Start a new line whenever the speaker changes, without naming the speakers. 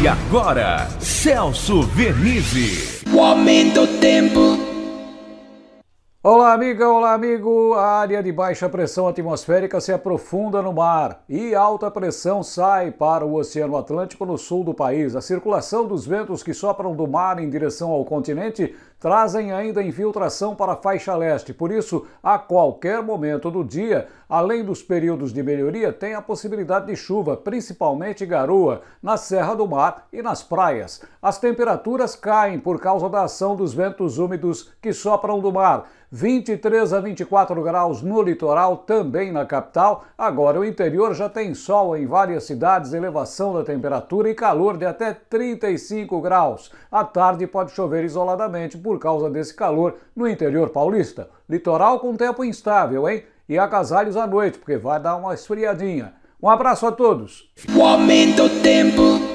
E agora, Celso Vernizzi.
O aumento do tempo.
Olá, amiga, olá, amigo. A área de baixa pressão atmosférica se aprofunda no mar e alta pressão sai para o Oceano Atlântico no sul do país. A circulação dos ventos que sopram do mar em direção ao continente trazem ainda infiltração para a faixa leste, por isso, a qualquer momento do dia, além dos períodos de melhoria, tem a possibilidade de chuva, principalmente garoa, na Serra do Mar e nas praias. As temperaturas caem por causa da ação dos ventos úmidos que sopram do mar. 23 a 24 graus no litoral, também na capital. Agora, o interior já tem sol em várias cidades, elevação da temperatura e calor de até 35 graus. À tarde pode chover isoladamente por causa desse calor no interior paulista. Litoral com tempo instável, hein? E agasalhos à noite, porque vai dar uma esfriadinha. Um abraço a todos. O aumento do tempo.